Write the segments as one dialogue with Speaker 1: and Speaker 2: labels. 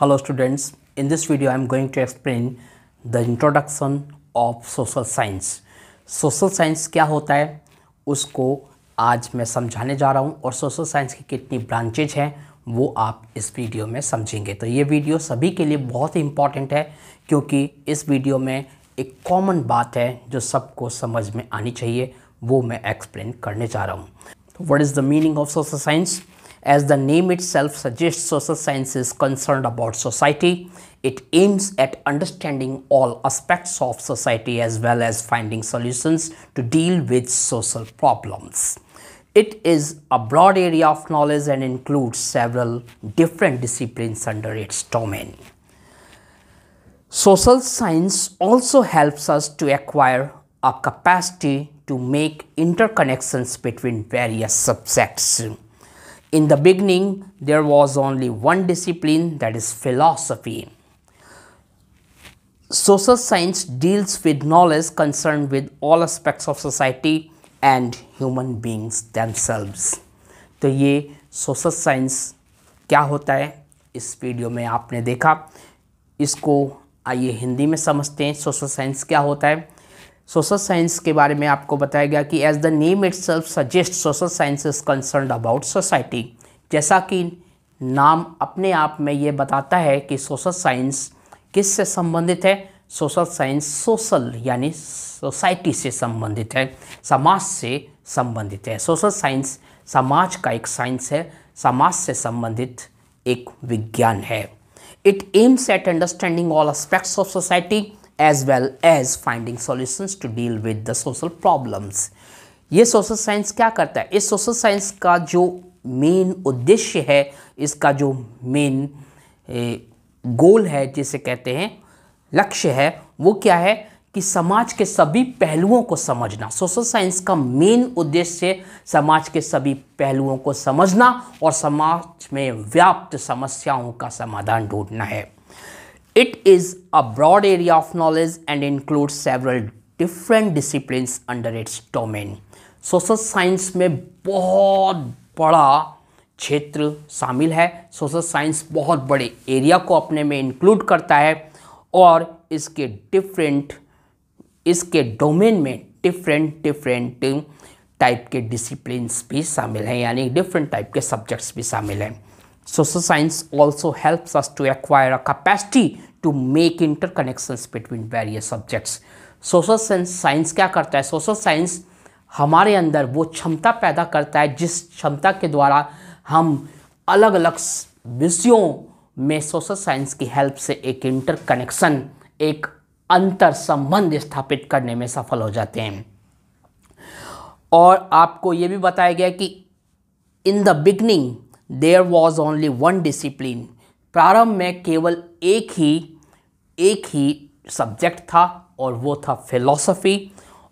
Speaker 1: Hello students in this video I am going to explain the introduction of social science social science क्या होता है उसको आज मैं समझाने जा रहा हूँ और सोशल साइंस की कितनी ब्रांचेज हैं वो आप इस वीडियो में समझेंगे तो ये वीडियो सभी के लिए बहुत ही इम्पॉर्टेंट है क्योंकि इस वीडियो में एक कॉमन बात है जो सबको समझ में आनी चाहिए वो मैं एक्सप्लेन करने जा रहा हूँ what is the meaning of social science As the name itself suggests, social science is concerned about society. It aims at understanding all aspects of society as well as finding solutions to deal with social problems. It is a broad area of knowledge and includes several different disciplines under its domain. Social science also helps us to acquire a capacity to make interconnections between various subjects. In the beginning, there was only one discipline that is philosophy. Social science deals with knowledge concerned with all aspects of society and human beings themselves to ye social science kya hota hai is video mein aapne dekha isko आइए हिंदी में समझते हैं social science क्या होता है social science के बारे में आपको बताया गया कि as the name it suggest social science is concern about society जैसा कि नाम अपने आप में ये बताता है कि सोशल साइंस किस से संबंधित है सोशल साइंस सोशल यानी सोसाइटी से संबंधित है समाज से संबंधित है सोशल साइंस समाज का एक साइंस है समाज से संबंधित एक विज्ञान है it aims at understanding all aspects of society as well as finding solutions to deal with the social problems ये सोशल साइंस क्या करता है इस सोशल साइंस का जो मेन उद्देश्य है इसका जो मेन गोल है जिसे कहते हैं लक्ष्य है वो क्या है कि समाज के सभी पहलुओं को समझना सोशल साइंस का मेन उद्देश्य समाज के सभी पहलुओं को समझना और समाज में व्याप्त समस्याओं का समाधान ढूंढना है It is a broad area of knowledge and includes several different disciplines under its domain. Social science में बहुत बड़ा क्षेत्र शामिल है सोशल साइंस बहुत बड़े एरिया को अपने में इंक्लूड करता है और इसके डिफरेंट इसके डोमेन में डिफरेंट डिफरेंट टाइप के डिसिप्लिन्स भी शामिल हैं यानी डिफरेंट टाइप के सब्जेक्ट्स भी शामिल हैं Social science also helps us to acquire a capacity to make interconnections between various subjects. Social science science क्या करता है सोशल साइंस हमारे अंदर वो क्षमता पैदा करता है जिस क्षमता के द्वारा हम अलग अलग विषयों में सोशल साइंस की हेल्प से एक इंटरकनेक्शन एक अंतर संबंध स्थापित करने में सफल हो जाते हैं और आपको ये भी बताया गया कि in the beginning there was only one discipline प्रारंभ में केवल एक ही एक ही सब्जेक्ट था और वो था फिलॉसफी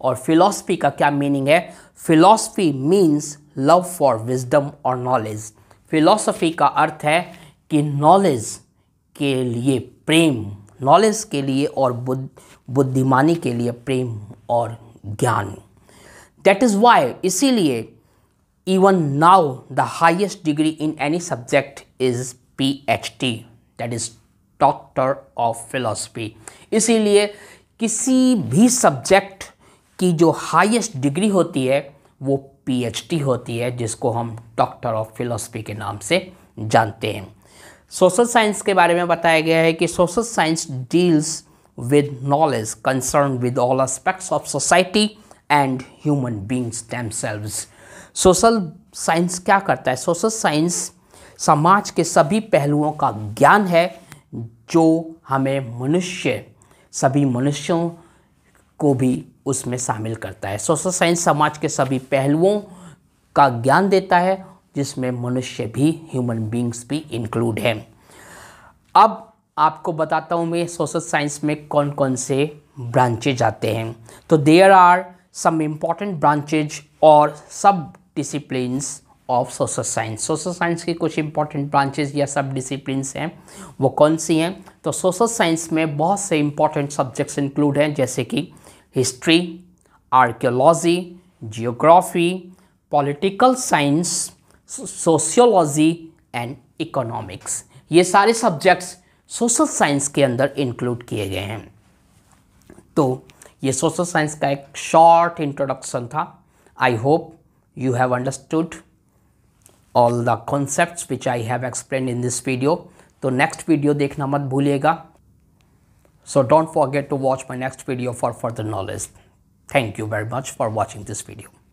Speaker 1: और फिलॉसफी का क्या मीनिंग है philosophy means love for wisdom और नॉलेज फिलॉसफी का अर्थ है कि नॉलेज के लिए प्रेम नॉलेज के लिए और बुद्ध बुद्धिमानी के लिए प्रेम और ज्ञान दैट इज़ वाई इसीलिए even now the highest degree in any subject is PhD that is doctor of philosophy इसीलिए किसी भी सब्जेक्ट की जो हाईएस्ट डिग्री होती है वो पीएचडी होती है जिसको हम डॉक्टर ऑफ फिलोसफी के नाम से जानते हैं सोशल साइंस के बारे में बताया गया है कि social science deals with knowledge concern with all aspects of society and human beings themselves social science क्या करता है सोशल साइंस समाज के सभी पहलुओं का ज्ञान है जो हमें मनुष्य सभी मनुष्यों को भी उसमें शामिल करता है सोशल साइंस समाज के सभी पहलुओं का ज्ञान देता है जिसमें मनुष्य भी ह्यूमन बींग्स भी इंक्लूड हैं अब आपको बताता हूँ मैं सोशल साइंस में कौन कौन से ब्रांचेज आते हैं तो there are some important branches और सब discipline of social science social science की कुछ इंपॉर्टेंट ब्रांचेज या सब डिसिप्लिन हैं वो कौन सी हैं तो सोशल साइंस में बहुत से इंपॉर्टेंट सब्जेक्ट्स इंक्लूड हैं जैसे कि history archaeology geography political science sociology and economics ये सारे सब्जेक्ट्स सोशल साइंस के अंदर इंक्लूड किए गए हैं तो ये सोशल साइंस का एक शॉर्ट इंट्रोडक्शन था I hope you have understood all the concepts which I have explained in this video. So, next video देखना मत भूलिएगा So don't forget to watch my next video for further knowledge. Thank you very much for watching this video.